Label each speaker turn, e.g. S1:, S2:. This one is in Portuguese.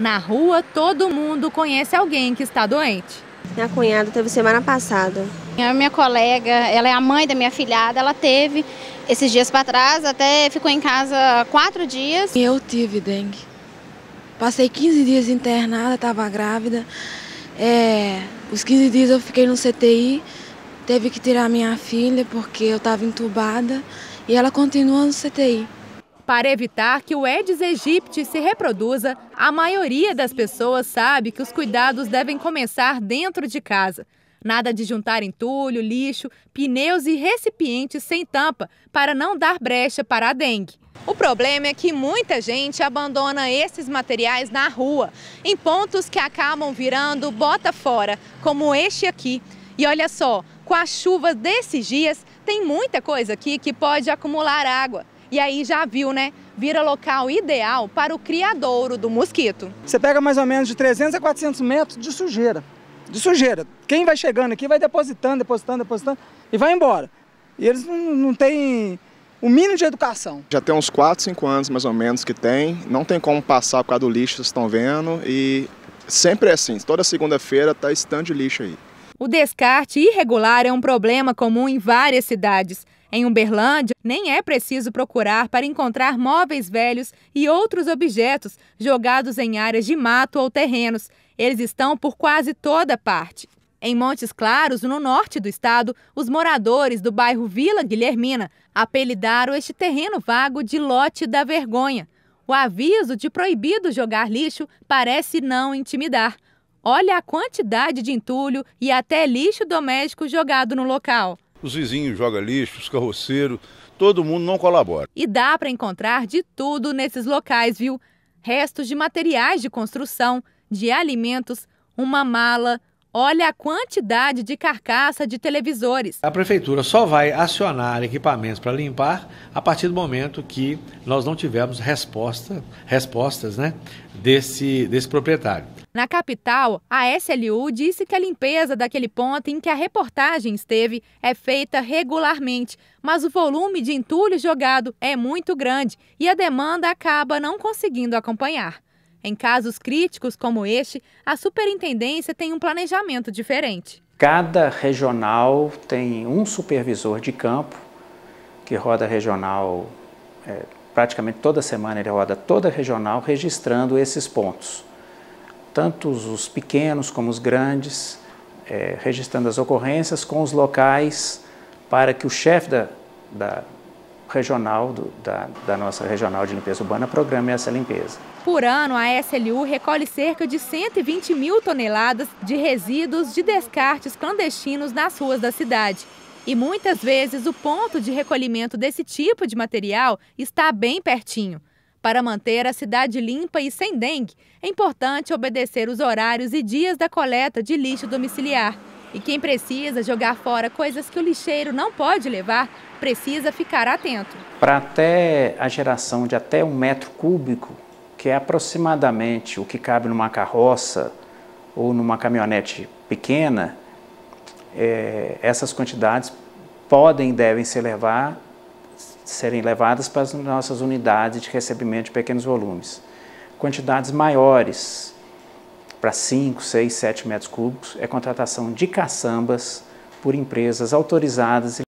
S1: Na rua, todo mundo conhece alguém que está doente. Minha cunhada teve semana passada. A minha colega, ela é a mãe da minha filhada, ela teve esses dias para trás, até ficou em casa quatro dias. Eu tive dengue. Passei 15 dias internada, estava grávida. É, os 15 dias eu fiquei no CTI, teve que tirar minha filha porque eu estava entubada e ela continua no CTI. Para evitar que o Aedes aegypti se reproduza, a maioria das pessoas sabe que os cuidados devem começar dentro de casa. Nada de juntar entulho, lixo, pneus e recipientes sem tampa para não dar brecha para a dengue. O problema é que muita gente abandona esses materiais na rua, em pontos que acabam virando bota fora, como este aqui. E olha só, com as chuvas desses dias, tem muita coisa aqui que pode acumular água. E aí já viu, né? Vira local ideal para o criadouro do mosquito. Você pega mais ou menos
S2: de 300 a 400 metros de sujeira. De sujeira. Quem vai chegando aqui vai depositando, depositando, depositando e vai embora. E eles não, não têm o mínimo de educação.
S1: Já tem uns 4, 5 anos mais ou menos que tem. Não tem como passar por causa do lixo, vocês estão vendo. E sempre é assim, toda segunda-feira está estando de lixo aí. O descarte irregular é um problema comum em várias cidades. Em Uberlândia, nem é preciso procurar para encontrar móveis velhos e outros objetos jogados em áreas de mato ou terrenos. Eles estão por quase toda parte. Em Montes Claros, no norte do estado, os moradores do bairro Vila Guilhermina apelidaram este terreno vago de lote da vergonha. O aviso de proibido jogar lixo parece não intimidar. Olha a quantidade de entulho e até lixo doméstico jogado no local.
S2: Os vizinhos jogam lixo, os carroceiros, todo mundo não colabora.
S1: E dá para encontrar de tudo nesses locais, viu? Restos de materiais de construção, de alimentos, uma mala, Olha a quantidade de carcaça de televisores.
S2: A prefeitura só vai acionar equipamentos para limpar a partir do momento que nós não tivermos resposta, respostas né, desse, desse proprietário.
S1: Na capital, a SLU disse que a limpeza daquele ponto em que a reportagem esteve é feita regularmente, mas o volume de entulho jogado é muito grande e a demanda acaba não conseguindo acompanhar. Em casos críticos como este, a superintendência tem um planejamento diferente.
S2: Cada regional tem um supervisor de campo, que roda regional, é, praticamente toda semana ele roda toda regional, registrando esses pontos. Tanto os pequenos como os grandes, é, registrando as ocorrências com os locais, para que o chefe da, da regional do, da, da nossa regional de limpeza urbana programa essa limpeza.
S1: Por ano, a SLU recolhe cerca de 120 mil toneladas de resíduos de descartes clandestinos nas ruas da cidade. E muitas vezes o ponto de recolhimento desse tipo de material está bem pertinho. Para manter a cidade limpa e sem dengue, é importante obedecer os horários e dias da coleta de lixo domiciliar. E quem precisa jogar fora coisas que o lixeiro não pode levar, precisa ficar atento.
S2: Para até a geração de até um metro cúbico, que é aproximadamente o que cabe numa carroça ou numa caminhonete pequena, é, essas quantidades podem e devem ser levar, serem levadas para as nossas unidades de recebimento de pequenos volumes. Quantidades maiores para 5, 6, 7 metros cúbicos é contratação de caçambas por empresas autorizadas